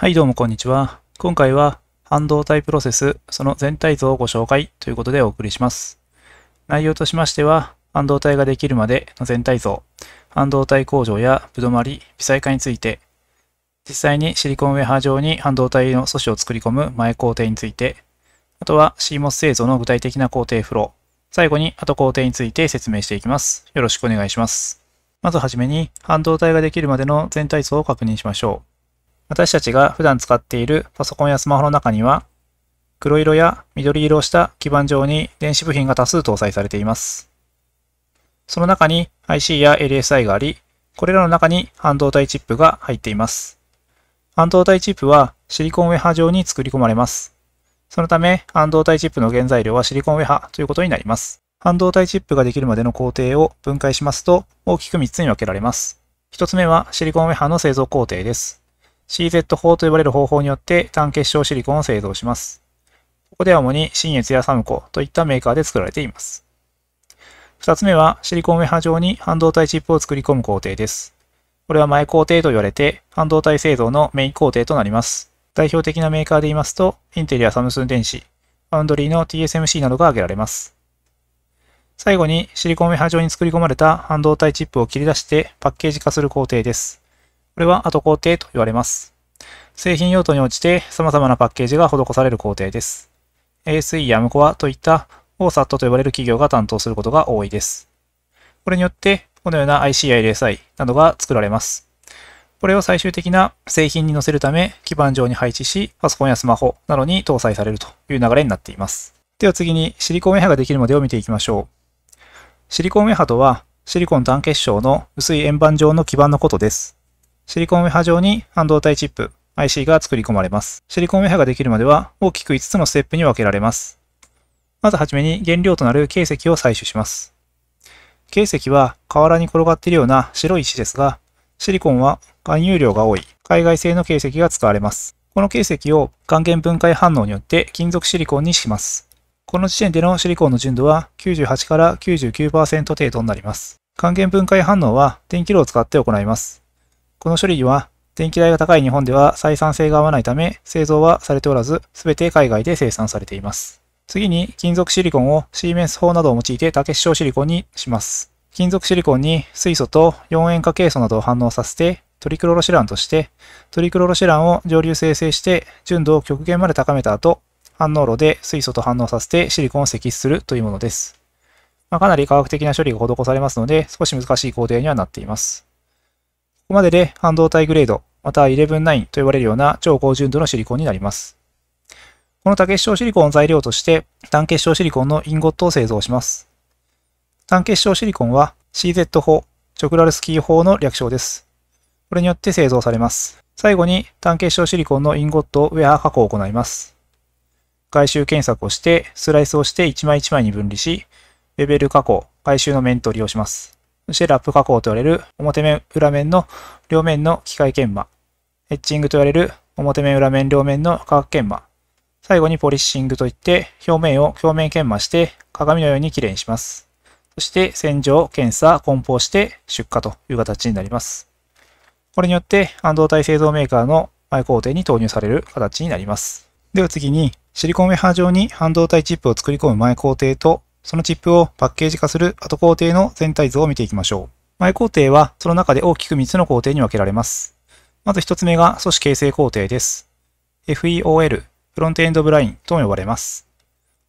はい、どうもこんにちは。今回は半導体プロセス、その全体像をご紹介ということでお送りします。内容としましては、半導体ができるまでの全体像、半導体工場やぶどまり、微細化について、実際にシリコンウェハ上に半導体の素子を作り込む前工程について、あとは CMOS 製造の具体的な工程フロー、最後に後工程について説明していきます。よろしくお願いします。まずはじめに、半導体ができるまでの全体像を確認しましょう。私たちが普段使っているパソコンやスマホの中には、黒色や緑色をした基板上に電子部品が多数搭載されています。その中に IC や LSI があり、これらの中に半導体チップが入っています。半導体チップはシリコンウェハ上に作り込まれます。そのため、半導体チップの原材料はシリコンウェハということになります。半導体チップができるまでの工程を分解しますと、大きく3つに分けられます。1つ目はシリコンウェハの製造工程です。CZ 法と呼ばれる方法によって単結晶シリコンを製造します。ここでは主に新越やサムコといったメーカーで作られています。二つ目はシリコンウェハ上に半導体チップを作り込む工程です。これは前工程と言われて半導体製造のメイン工程となります。代表的なメーカーで言いますと、インテリアサムスン電子、ファウンドリーの TSMC などが挙げられます。最後にシリコンウェハ上に作り込まれた半導体チップを切り出してパッケージ化する工程です。これは後工程と言われます。製品用途に応じて様々なパッケージが施される工程です。ASE や MCOA といった OSAT と呼ばれる企業が担当することが多いです。これによって、このような IC や LSI などが作られます。これを最終的な製品に載せるため、基板上に配置し、パソコンやスマホなどに搭載されるという流れになっています。では次に、シリコンウェハができるまでを見ていきましょう。シリコンウェハとは、シリコン単結晶の薄い円盤状の基板のことです。シリコンウェハ上に半導体チップ IC が作り込まれます。シリコンウェハができるまでは大きく5つのステップに分けられます。まずはじめに原料となる形石を採取します。形石は河原に転がっているような白い石ですが、シリコンは含有量が多い海外製の形石が使われます。この形石を還元分解反応によって金属シリコンにします。この時点でのシリコンの純度は98から99%程度になります。還元分解反応は電気炉を使って行います。この処理は電気代が高い日本では採算性が合わないため製造はされておらず、全て海外で生産されています。次に金属シリコンをシーメンス法などを用いて竹結晶シリコンにします。金属シリコンに水素と4塩化ケイ素などを反応させてトリクロロシランとして、トリクロロシランを蒸留生成して純度を極限まで高めた後、反応炉で水素と反応させてシリコンを析するというものです。まあ、かなり科学的な処理が施されますので、少し難しい工程にはなっています。ここまでで半導体グレード、または11-9と呼ばれるような超高純度のシリコンになります。この多結晶シリコンを材料として、単結晶シリコンのインゴットを製造します。単結晶シリコンは CZ 法、チョクラルスキー法の略称です。これによって製造されます。最後に単結晶シリコンのインゴットウェア加工を行います。外周検索をして、スライスをして1枚1枚に分離し、レベル加工、回収の面取りをします。そしてラップ加工と言われる表面、裏面の両面の機械研磨。エッチングと言われる表面、裏面、両面の化学研磨。最後にポリッシングといって表面を表面研磨して鏡のようにきれいにします。そして洗浄、検査、梱包して出荷という形になります。これによって半導体製造メーカーの前工程に投入される形になります。では次にシリコンウェハ状に半導体チップを作り込む前工程とそのチップをパッケージ化する後工程の全体像を見ていきましょう。前工程はその中で大きく3つの工程に分けられます。まず1つ目が組織形成工程です。FEOL、フロントエンドブラインとも呼ばれます。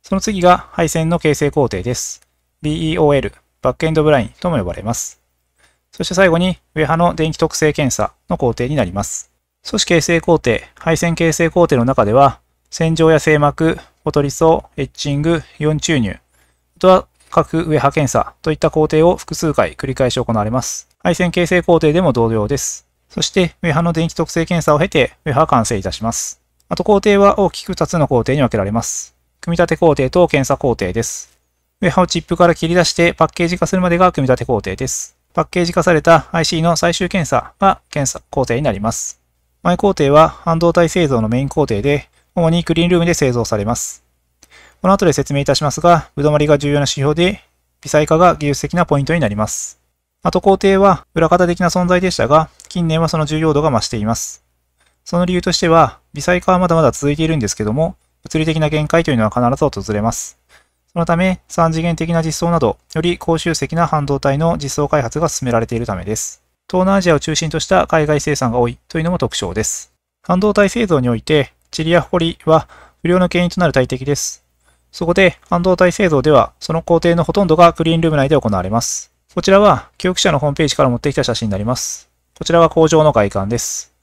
その次が配線の形成工程です。BEOL、バックエンドブラインとも呼ばれます。そして最後に、上波の電気特性検査の工程になります。組織形成工程、配線形成工程の中では、洗浄や静膜、フォトリソ、エッチング、イオン注入、は各ウ上波検査といった工程を複数回繰り返し行われます。配線形成工程でも同様です。そして、ウェハの電気特性検査を経て、ウェハ完成いたします。あと工程は大きく2つの工程に分けられます。組み立て工程と検査工程です。ウェハをチップから切り出してパッケージ化するまでが組み立て工程です。パッケージ化された IC の最終検査が検査工程になります。前工程は半導体製造のメイン工程で、主にクリーンルームで製造されます。この後で説明いたしますが、ぶどまりが重要な指標で、微細化が技術的なポイントになります。あと工程は裏方的な存在でしたが、近年はその重要度が増しています。その理由としては、微細化はまだまだ続いているんですけども、物理的な限界というのは必ず訪れます。そのため、3次元的な実装など、より高集積な半導体の実装開発が進められているためです。東南アジアを中心とした海外生産が多いというのも特徴です。半導体製造において、チリやホコリは不良の原因となる大敵です。そこで、半導体製造では、その工程のほとんどがクリーンルーム内で行われます。こちらは、教育者のホームページから持ってきた写真になります。こちらは工場の外観です。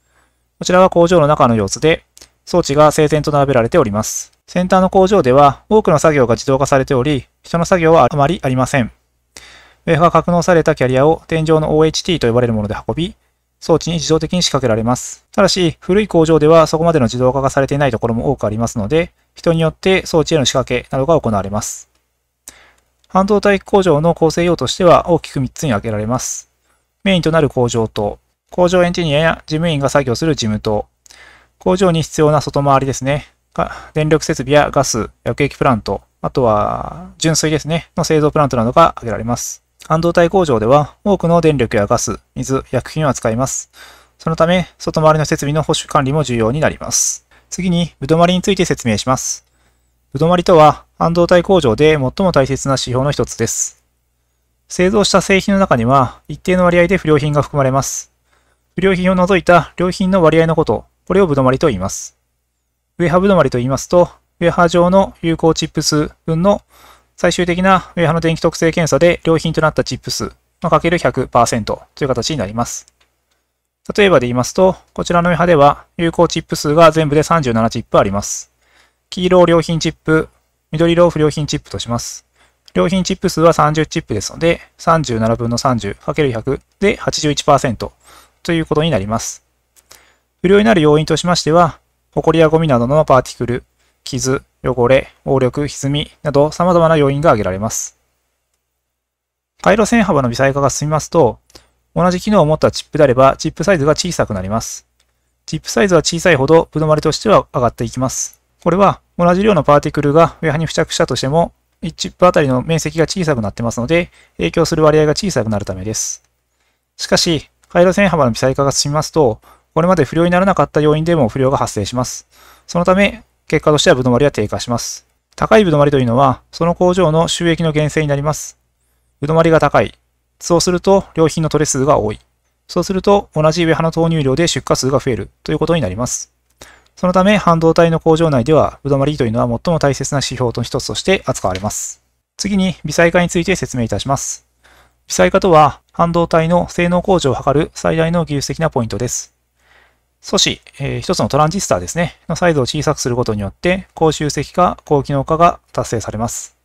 こちらは工場の中の様子で、装置が整然と並べられております。先端の工場では、多くの作業が自動化されており、人の作業はあまりありません。ウェフが格納されたキャリアを天井の OHT と呼ばれるもので運び、装置に自動的に仕掛けられます。ただし、古い工場ではそこまでの自動化がされていないところも多くありますので、人によって装置への仕掛けなどが行われます。半導体工場の構成用としては大きく3つに分けられます。メインとなる工場と、工場エンジニアや事務員が作業する事務等、工場に必要な外回りですね、電力設備やガス、薬液プラント、あとは純水ですね、の製造プラントなどが挙げられます。半導体工場では多くの電力やガス、水、薬品を扱います。そのため、外回りの設備の保守管理も重要になります。次に、ぶどまりについて説明します。ぶどまりとは、半導体工場で最も大切な指標の一つです。製造した製品の中には、一定の割合で不良品が含まれます。不良品を除いた良品の割合のこと、これをぶどまりと言います。ウェハぶどまりと言いますと、ウェハ上の有効チップ数分の最終的なウェハの電気特性検査で良品となったチップ数、のかける100%という形になります。例えばで言いますと、こちらのウェハでは有効チップ数が全部で37チップあります。黄色を良品チップ、緑色を不良品チップとします。良品チップ数は30チップですので、37分の3 0る1 0 0で81%ということになります。不良になる要因としましては、埃やゴミなどのパーティクル、傷、汚れ、応力、歪みなど様々な要因が挙げられます。回路線幅の微細化が進みますと、同じ機能を持ったチップであれば、チップサイズが小さくなります。チップサイズは小さいほど、ぶどまりとしては上がっていきます。これは、同じ量のパーティクルがウェハに付着したとしても、1チップあたりの面積が小さくなってますので、影響する割合が小さくなるためです。しかし、回路線幅の微細化が進みますと、これまで不良にならなかった要因でも不良が発生します。そのため、結果としてはぶどまりは低下します。高いぶどまりというのは、その工場の収益の源泉になります。ぶどまりが高い。そうすると、良品の取れ数が多い。そうすると、同じ上派の投入量で出荷数が増えるということになります。そのため、半導体の工場内では、ぶどまりというのは最も大切な指標の一つとして扱われます。次に、微細化について説明いたします。微細化とは、半導体の性能向上を図る最大の技術的なポイントです。素子、えー、一つのトランジスタですね、のサイズを小さくすることによって、高集積化、高機能化が達成されます。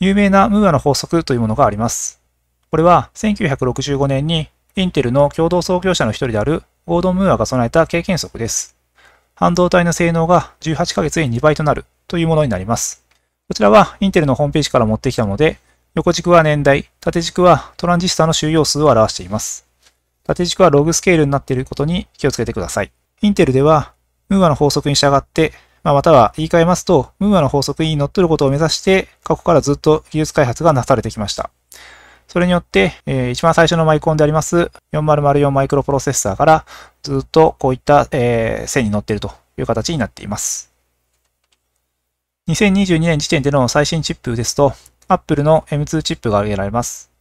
有名なムーアの法則というものがあります。これは1965年にインテルの共同創業者の一人であるゴードン・ムーアが備えた経験則です。半導体の性能が18ヶ月に2倍となるというものになります。こちらはインテルのホームページから持ってきたもので、横軸は年代、縦軸はトランジスタの収容数を表しています。縦軸はログスケールになっていることに気をつけてください。インテルでは、ムーアの法則に従って、まあ、または言い換えますと、ムーアの法則に乗っ取ることを目指して、過去からずっと技術開発がなされてきました。それによって、えー、一番最初のマイコンであります4004マイクロプロセッサーからずっとこういった、えー、線に乗っているという形になっています。2022年時点での最新チップですと、Apple の M2 チップが挙げられます。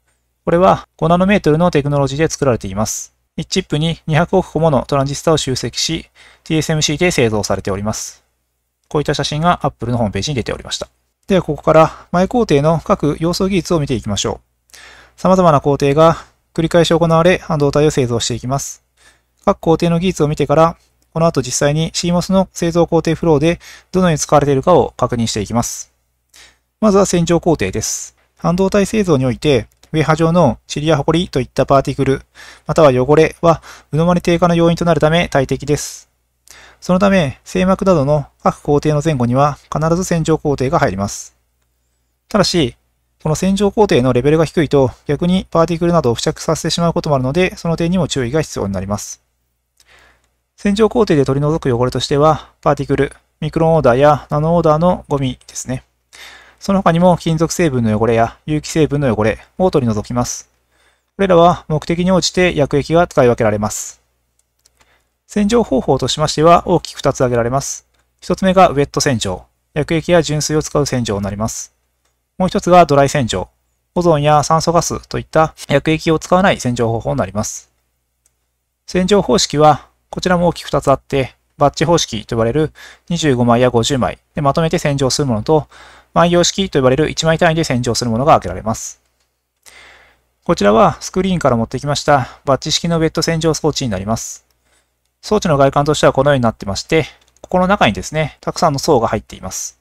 これは5ナノメートルのテクノロジーで作られています。1チップに200億個ものトランジスタを集積し、TSMC で製造されております。こういった写真が Apple のホームページに出ておりました。ではここから前工程の各要素技術を見ていきましょう。様々な工程が繰り返し行われ半導体を製造していきます。各工程の技術を見てから、この後実際に CMOS の製造工程フローでどのように使われているかを確認していきます。まずは洗浄工程です。半導体製造においてウェハ上の塵やリといったパーティクル、または汚れは、うのまに低下の要因となるため大敵です。そのため、静膜などの各工程の前後には必ず洗浄工程が入ります。ただし、この洗浄工程のレベルが低いと逆にパーティクルなどを付着させてしまうこともあるので、その点にも注意が必要になります。洗浄工程で取り除く汚れとしては、パーティクル、ミクロンオーダーやナノオーダーのゴミですね。その他にも金属成分の汚れや有機成分の汚れを取り除きます。これらは目的に応じて薬液が使い分けられます。洗浄方法としましては大きく2つ挙げられます。1つ目がウェット洗浄。薬液や純水を使う洗浄になります。もう1つがドライ洗浄。オゾンや酸素ガスといった薬液を使わない洗浄方法になります。洗浄方式はこちらも大きく2つあって、バッチ方式と呼ばれる25枚や50枚でまとめて洗浄するものと、万葉式と呼ばれる1枚単位で洗浄するものが開けられます。こちらはスクリーンから持ってきましたバッチ式のウェット洗浄装置になります。装置の外観としてはこのようになってまして、ここの中にですね、たくさんの層が入っています。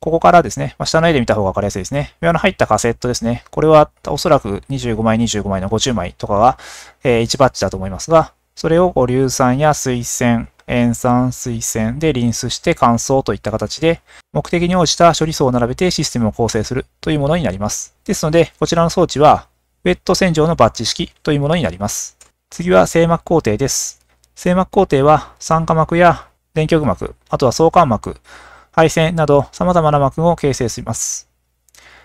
ここからですね、まあ、下の絵で見た方がわかりやすいですね。上の入ったカセットですね。これはおそらく25枚、25枚の50枚とかが、えー、1バッチだと思いますが、それをこう硫酸や水洗、塩酸、水栓でリンスして乾燥といった形で、目的に応じた処理層を並べてシステムを構成するというものになります。ですので、こちらの装置は、ウェット洗浄のバッチ式というものになります。次は静膜工程です。静膜工程は酸化膜や電極膜、あとは相関膜、配線など様々な膜を形成します。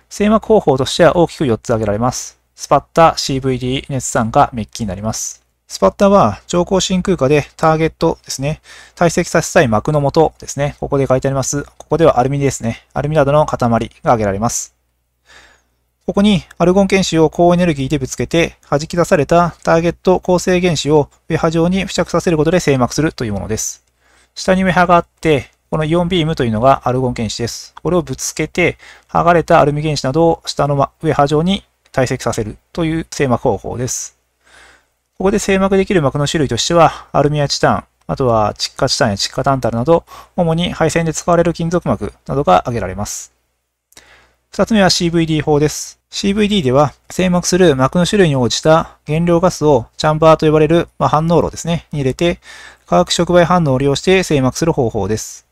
静膜方法としては大きく4つ挙げられます。スパッタ、CVD、熱酸化、メッキになります。スパッタは超高真空下でターゲットですね、堆積させたい膜の元ですね、ここで書いてあります。ここではアルミですね、アルミなどの塊が挙げられます。ここにアルゴン原子を高エネルギーでぶつけて弾き出されたターゲット構成原子をウェハ状に付着させることで静膜するというものです。下にウェハがあって、このイオンビームというのがアルゴン原子です。これをぶつけて、剥がれたアルミ原子などを下の上波状に堆積させるという静膜方法です。ここで静膜できる膜の種類としては、アルミやチタン、あとは窒化チタンや窒化タンタルなど、主に配線で使われる金属膜などが挙げられます。二つ目は CVD 法です。CVD では、静膜する膜の種類に応じた原料ガスをチャンバーと呼ばれる、まあ、反応炉ですね、に入れて、化学触媒反応を利用して静膜する方法です。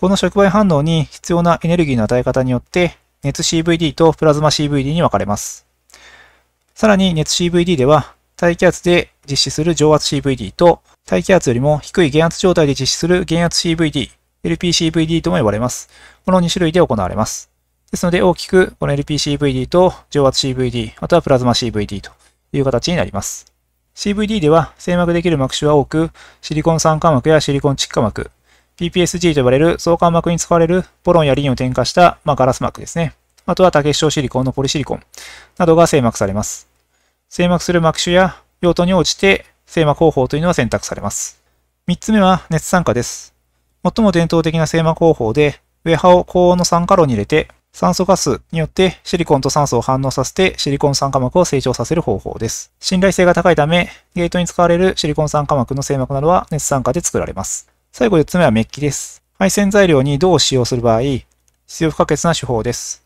この触媒反応に必要なエネルギーの与え方によって、熱 CVD とプラズマ CVD に分かれます。さらに熱 CVD では、大気圧で実施する上圧 CVD と、大気圧よりも低い減圧状態で実施する減圧 CVD、LPCVD とも呼ばれます。この2種類で行われます。ですので、大きくこの LPCVD と上圧 CVD、またはプラズマ CVD という形になります。CVD では静膜できる膜種は多く、シリコン酸化膜やシリコン窒化膜、PPSG と呼ばれる相関膜に使われるポロンやリンを添加した、まあ、ガラス膜ですね。あとは竹結晶シリコンのポリシリコンなどが静膜されます。静膜する膜種や用途に応じて静膜方法というのは選択されます。3つ目は熱酸化です。最も伝統的な静膜方法で、上波を高温の酸化炉に入れて、酸素ガスによってシリコンと酸素を反応させてシリコン酸化膜を成長させる方法です。信頼性が高いため、ゲートに使われるシリコン酸化膜の静膜などは熱酸化で作られます。最後4つ目はメッキです。配線材料に銅を使用する場合、必要不可欠な手法です。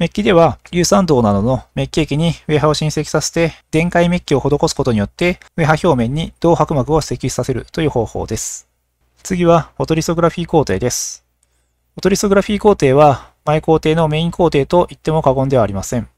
メッキでは、硫酸銅などのメッキ液にウェハを浸積させて、電解メッキを施すことによって、ウェハ表面に銅白膜を積出させるという方法です。次は、フォトリソグラフィー工程です。フォトリソグラフィー工程は、前工程のメイン工程と言っても過言ではありません。フ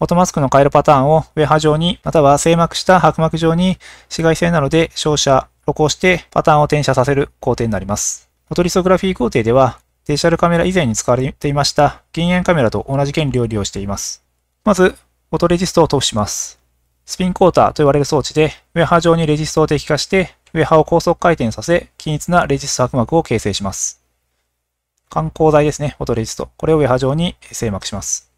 ォトマスクの回路パターンをウェハ状に、または静膜した白膜状に紫外線などで照射、露光してパターンを転写させる工程になります。フォトリソグラフィー工程では、デジタルカメラ以前に使われていました銀塩カメラと同じ原理を利用しています。まず、フォトレジストを塗布します。スピンクォーターと呼ばれる装置で、ウェハ上にレジストを滴下して、ウェハを高速回転させ、均一なレジスト薄膜を形成します。観光剤ですね、フォトレジスト。これをウェハ上に静膜します。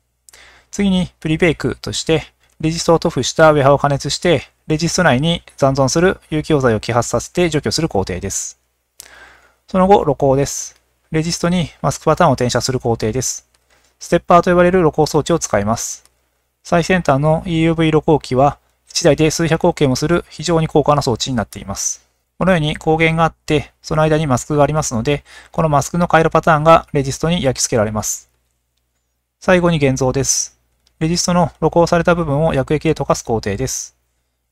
次に、プリベイクとして、レジストを塗布したウェハを加熱して、レジスト内に残存する有機溶剤を揮発させて除去する工程です。その後、露光です。レジストにマスクパターンを転写する工程です。ステッパーと呼ばれる露光装置を使います。最先端の EUV 露光機は1台で数百億円もする非常に高価な装置になっています。このように光源があって、その間にマスクがありますので、このマスクの回路パターンがレジストに焼き付けられます。最後に現像です。レジストの露光された部分を薬液で溶かす工程です。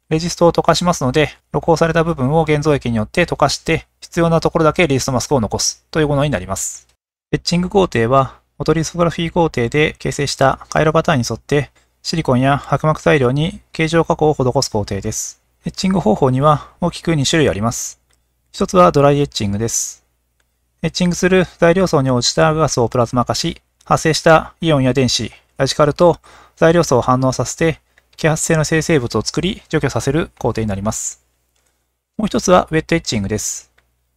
レジストを溶かしますので、録音された部分を現像液によって溶かして、必要なところだけレジストマスクを残すというものになります。エッチング工程は、オトリストグラフィー工程で形成した回路パターンに沿って、シリコンや薄膜材料に形状加工を施す工程です。エッチング方法には大きく2種類あります。一つはドライエッチングです。エッチングする材料層に応じたガスをプラズマ化し、発生したイオンや電子、ラジカルと材料層を反応させて揮発性の生成物を作り除去させる工程になります。もう一つはウェットエッチングです。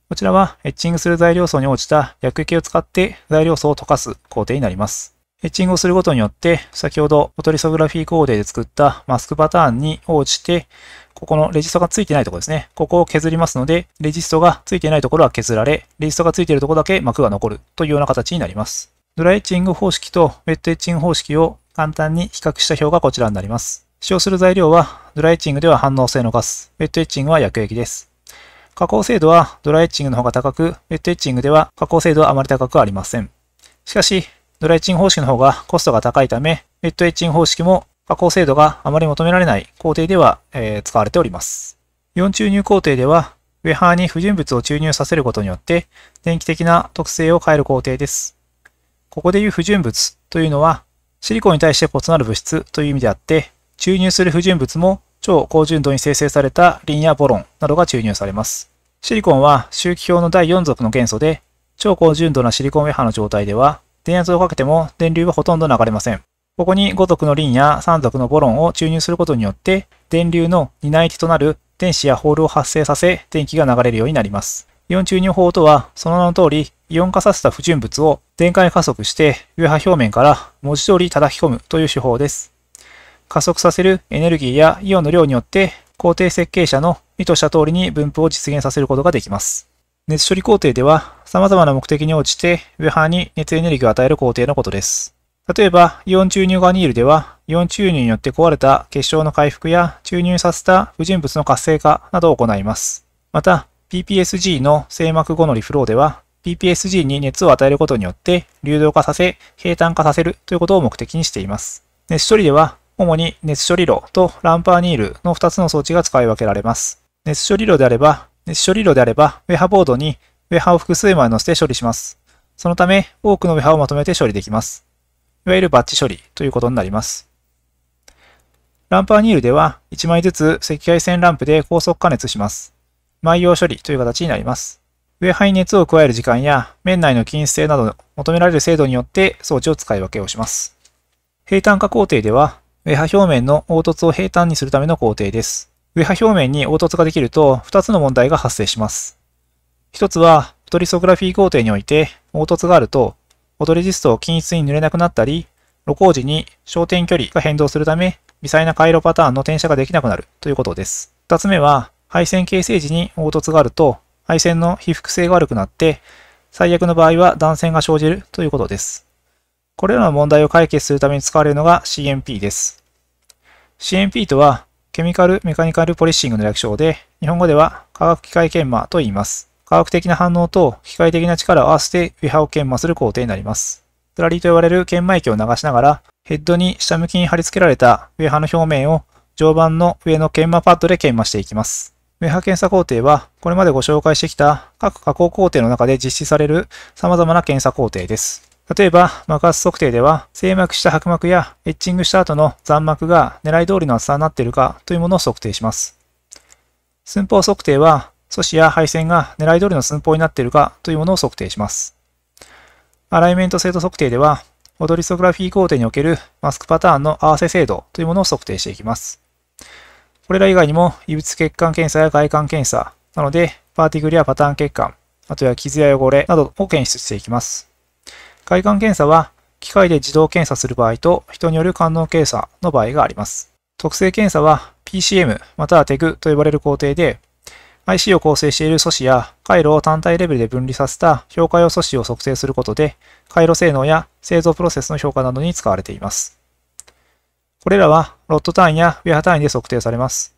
こちらはエッチングする材料層に応じた薬液を使って材料層を溶かす工程になります。エッチングをすることによって、先ほどフォトリソグラフィー工程で作ったマスクパターンに応じて、ここのレジストがついてないところですね。ここを削りますので、レジストがついてないところは削られ、レジストがついているところだけ膜が残るというような形になります。ドライエッチング方式とウェットエッチング方式を簡単に比較した表がこちらになります。使用する材料は、ドライエッチングでは反応性のガス、ウェットエッチングは薬液です。加工精度はドライエッチングの方が高く、ウェットエッチングでは加工精度はあまり高くありません。しかし、ドライエッチング方式の方がコストが高いため、ウェットエッチング方式も加工精度があまり求められない工程では、えー、使われております。イオン注入工程では、ウェハーに不純物を注入させることによって、電気的な特性を変える工程です。ここでいう不純物というのは、シリコンに対して異なる物質という意味であって、注入する不純物も超高純度に生成されたリンやボロンなどが注入されます。シリコンは周期表の第4属の元素で、超高純度なシリコンウェハの状態では、電圧をかけても電流はほとんど流れません。ここに5属のリンや3属のボロンを注入することによって、電流の担い手となる電子やホールを発生させ、電気が流れるようになります。イオン注入法とは、その名の通り、イオン化させた不純物を電解加速して、ウェハ表面から文字通り叩き込むという手法です。加速させるエネルギーやイオンの量によって工程設計者の意図した通りに分布を実現させることができます。熱処理工程では様々な目的に応じてウェハーに熱エネルギーを与える工程のことです。例えば、イオン注入ガニールでは、イオン注入によって壊れた結晶の回復や注入させた不純物の活性化などを行います。また、PPSG の静膜後のリフローでは、PPSG に熱を与えることによって流動化させ、平坦化させるということを目的にしています。熱処理では、主に熱処理炉とランパーニールの2つの装置が使い分けられます。熱処理炉であれば、熱処理炉であれば、ウェハボードにウェハを複数枚乗せて処理します。そのため、多くのウェハをまとめて処理できます。いわゆるバッチ処理ということになります。ランパーニールでは、1枚ずつ赤外線ランプで高速加熱します。埋用処理という形になります。上に熱を加える時間や、面内の均一性など求められる精度によって装置を使い分けをします。平坦化工程では、ウェハ表面の凹凸を平坦にするための工程です。ウェハ表面に凹凸ができると2つの問題が発生します。1つは、フトリソグラフィー工程において凹凸があると、フォトレジストを均一に塗れなくなったり、露光時に焦点距離が変動するため、微細な回路パターンの転写ができなくなるということです。2つ目は、配線形成時に凹凸があると、配線の被覆性が悪くなって、最悪の場合は断線が生じるということです。これらの問題を解決するために使われるのが CMP です。CMP とは、ケミカル・メカニカル・ポリッシングの略称で、日本語では化学機械研磨と言います。化学的な反応と機械的な力を合わせてウィハを研磨する工程になります。プラリーと呼ばれる研磨液を流しながら、ヘッドに下向きに貼り付けられたウィハの表面を常磐の上の研磨パッドで研磨していきます。ウェハ検査工程は、これまでご紹介してきた各加工工程の中で実施される様々な検査工程です。例えば、膜圧測定では、静脈した白膜やエッチングした後の残膜が狙い通りの厚さになっているかというものを測定します。寸法測定は、素子や配線が狙い通りの寸法になっているかというものを測定します。アライメント精度測定では、オドリソグラフィー工程におけるマスクパターンの合わせ精度というものを測定していきます。これら以外にも、異物血管検査や外観検査、なので、パーティグルやパターン血管、あとは傷や汚れなどを検出していきます。外観検査は機械で自動検査する場合と人による官能検査の場合があります。特性検査は PCM または TEG と呼ばれる工程で IC を構成している素子や回路を単体レベルで分離させた評価用素子を測定することで回路性能や製造プロセスの評価などに使われています。これらはロット単位やウェア単位で測定されます。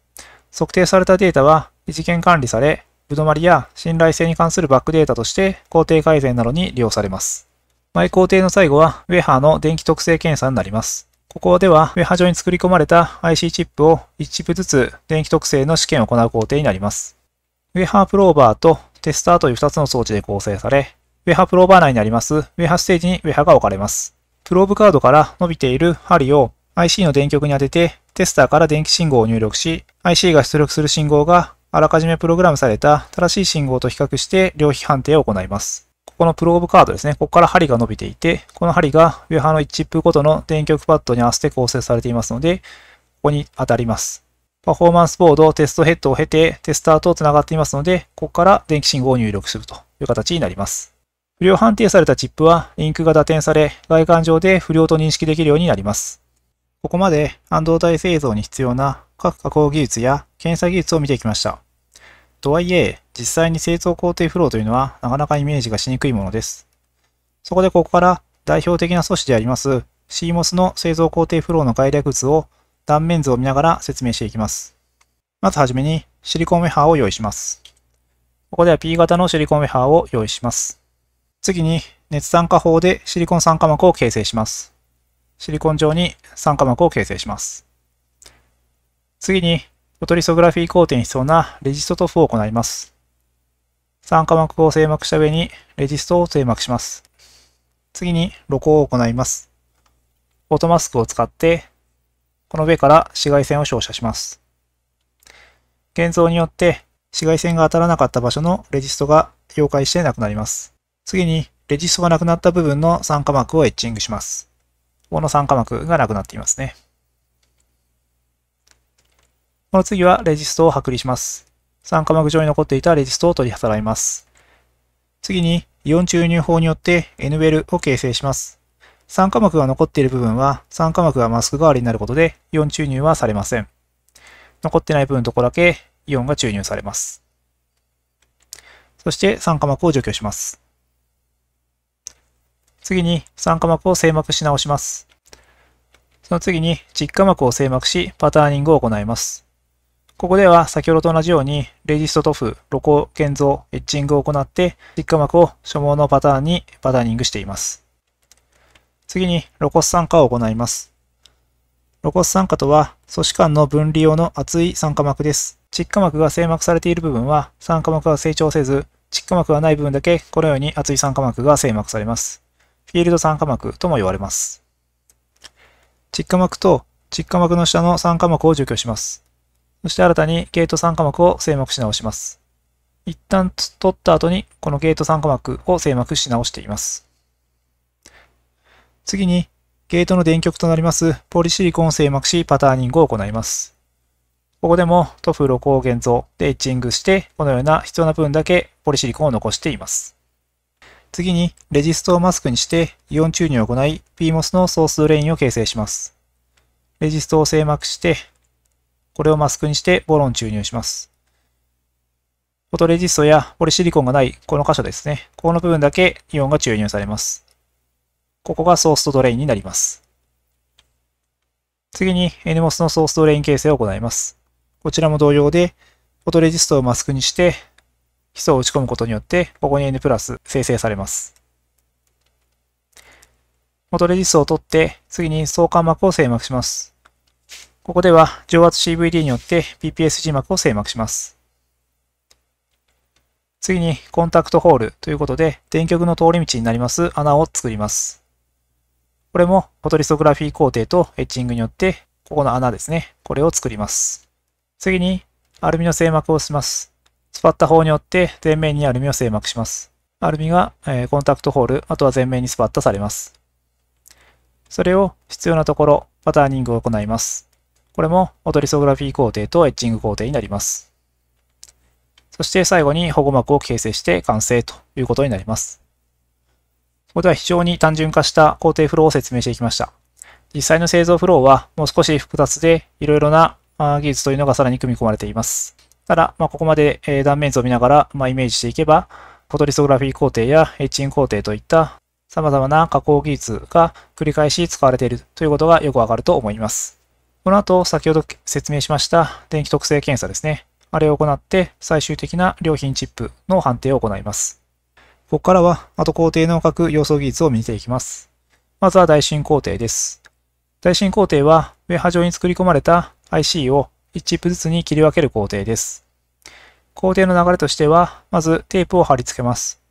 測定されたデータは次元管理され、ぶどまりや信頼性に関するバックデータとして工程改善などに利用されます。毎工程の最後はウェハーの電気特性検査になります。ここではウェハー上に作り込まれた IC チップを1チップずつ電気特性の試験を行う工程になります。ウェハープローバーとテスターという2つの装置で構成され、ウェハープローバー内にありますウェハーステージにウェハーが置かれます。プローブカードから伸びている針を IC の電極に当てて、テスターから電気信号を入力し、IC が出力する信号があらかじめプログラムされた正しい信号と比較して量比判定を行います。このプローブカードですね、ここから針が伸びていて、この針がウェハの1チップごとの電極パッドに合わせて構成されていますので、ここに当たります。パフォーマンスボード、テストヘッドを経て、テスターと繋がっていますので、ここから電気信号を入力するという形になります。不良判定されたチップは、リンクが打点され、外観上で不良と認識できるようになります。ここまで半導体製造に必要な各加工技術や検査技術を見てきました。とはいえ、実際に製造工程フローというのはなかなかイメージがしにくいものです。そこでここから代表的な素子であります CMOS の製造工程フローの概略図を断面図を見ながら説明していきます。まずはじめにシリコンウェハーを用意します。ここでは P 型のシリコンウェハーを用意します。次に熱酸化法でシリコン酸化膜を形成します。シリコン状に酸化膜を形成します。次にフォトリソグラフィー工程に必要なレジスト塗布を行います。酸化膜を静膜した上にレジストを静膜します。次に露光を行います。フォトマスクを使って、この上から紫外線を照射します。現像によって紫外線が当たらなかった場所のレジストが溶解してなくなります。次にレジストがなくなった部分の酸化膜をエッチングします。この酸化膜がなくなっていますね。この次はレジストを剥離します。酸化膜上に残っていたレジストを取り払います。次に、イオン注入法によって N ウェルを形成します。酸化膜が残っている部分は酸化膜がマスク代わりになることでイオン注入はされません。残ってない部分のところだけイオンが注入されます。そして酸化膜を除去します。次に酸化膜を静膜し直します。その次に窒化膜を静膜しパターニングを行います。ここでは先ほどと同じように、レジスト塗布、露光、建造、エッチングを行って、窒化膜を所望のパターンにパターニングしています。次に、露骨酸化を行います。露骨酸化とは、組織間の分離用の厚い酸化膜です。窒化膜が静膜されている部分は、酸化膜が成長せず、窒化膜がない部分だけ、このように厚い酸化膜が静膜されます。フィールド酸化膜とも言われます。窒化膜と窒化膜の下の酸化膜を除去します。そして新たにゲート3科目を正膜し直します。一旦取った後に、このゲート3科目を正膜し直しています。次に、ゲートの電極となりますポリシリコンを正膜しパターニングを行います。ここでも塗布露光現像でエッチングして、このような必要な分だけポリシリコンを残しています。次に、レジストをマスクにしてイオン注入を行い、PMOS のソースドレインを形成します。レジストを正膜して、これをマスクにしてボロン注入します。フォトレジストやポリシリコンがないこの箇所ですね。ここの部分だけイオンが注入されます。ここがソースとドレインになります。次に NMOS のソースドレイン形成を行います。こちらも同様で、フォトレジストをマスクにして、基礎を打ち込むことによって、ここに N プラス生成されます。フォトレジストを取って、次に相関膜を正膜します。ここでは上圧 CVD によって PPS 字幕を静脈します。次にコンタクトホールということで電極の通り道になります穴を作ります。これもフォトリソグラフィー工程とエッチングによってここの穴ですね。これを作ります。次にアルミの静脈をします。スパッタ法によって前面にアルミを静脈します。アルミが、えコンタクトホール、あとは前面にスパッタされます。それを必要なところ、パターニングを行います。これもオトリソグラフィー工程とエッチング工程になります。そして最後に保護膜を形成して完成ということになります。ここでは非常に単純化した工程フローを説明していきました。実際の製造フローはもう少し複雑でいろいろな技術というのがさらに組み込まれています。ただ、まあ、ここまで断面図を見ながら、まあ、イメージしていけば、フォトリソグラフィー工程やエッチング工程といった様々な加工技術が繰り返し使われているということがよくわかると思います。この後、先ほど説明しました電気特性検査ですね。あれを行って、最終的な良品チップの判定を行います。ここからは、後工程の各要素技術を見ていきます。まずは大進工程です。大進工程は、ウェハ上に作り込まれた IC を1チップずつに切り分ける工程です。工程の流れとしては、まずテープを貼り付けます。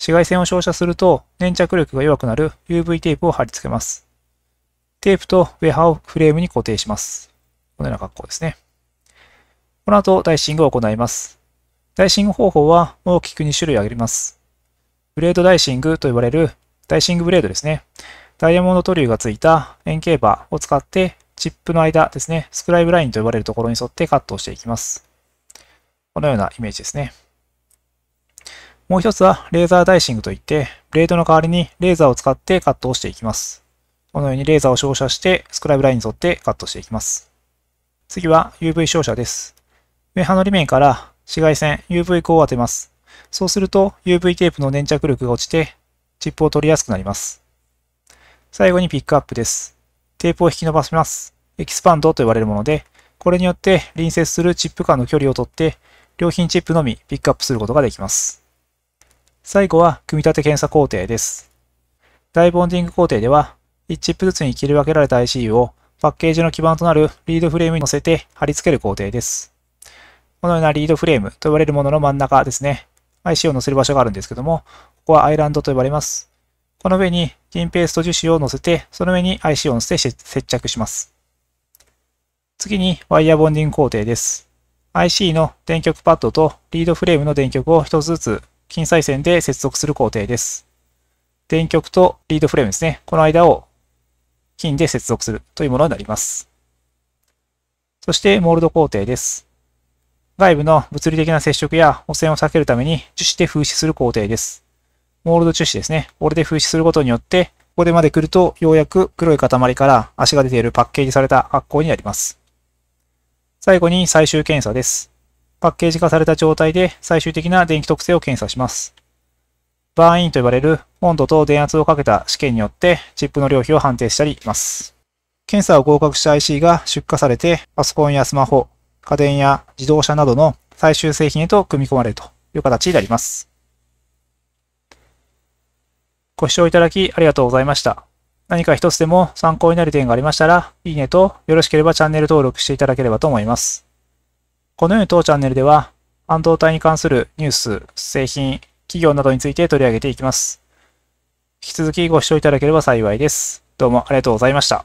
紫外線を照射すると粘着力が弱くなる UV テープを貼り付けます。テープとウェハをフレームに固定します。このような格好ですね。この後、ダイシングを行います。ダイシング方法は大きく2種類あります。ブレードダイシングと呼ばれるダイシングブレードですね。ダイヤモンドトリューがついた円形バーを使ってチップの間ですね、スクライブラインと呼ばれるところに沿ってカットをしていきます。このようなイメージですね。もう一つはレーザーダイシングといって、ブレードの代わりにレーザーを使ってカットをしていきます。このようにレーザーを照射して、スクライブラインに沿ってカットしていきます。次は UV 照射です。上端の裏面から紫外線、UV 光を当てます。そうすると UV テープの粘着力が落ちて、チップを取りやすくなります。最後にピックアップです。テープを引き伸ばします。エキスパンドと呼ばれるもので、これによって隣接するチップ間の距離をとって、良品チップのみピックアップすることができます。最後は組み立て検査工程です。ダイボンディング工程では、1チップずつに切り分けられた ICU をパッケージの基盤となるリードフレームに乗せて貼り付ける工程です。このようなリードフレームと呼ばれるものの真ん中ですね。IC を載せる場所があるんですけども、ここはアイランドと呼ばれます。この上に銀ペースト樹脂を乗せて、その上に IC を乗せて接着します。次にワイヤーボンディング工程です。IC の電極パッドとリードフレームの電極を1つずつ金彩線で接続する工程です。電極とリードフレームですね。この間を金で接続するというものになります。そして、モールド工程です。外部の物理的な接触や汚染を避けるために樹脂で風刺する工程です。モールド樹脂ですね。これで風刺することによって、ここでまで来ると、ようやく黒い塊から足が出ているパッケージされた発酵になります。最後に最終検査です。パッケージ化された状態で最終的な電気特性を検査します。バーインと呼ばれる温度と電圧をかけた試験によってチップの量比を判定したりします。検査を合格した IC が出荷されてパソコンやスマホ、家電や自動車などの最終製品へと組み込まれるという形になります。ご視聴いただきありがとうございました。何か一つでも参考になる点がありましたら、いいねとよろしければチャンネル登録していただければと思います。このように当チャンネルでは、半導体に関するニュース、製品、企業などについて取り上げていきます。引き続きご視聴いただければ幸いです。どうもありがとうございました。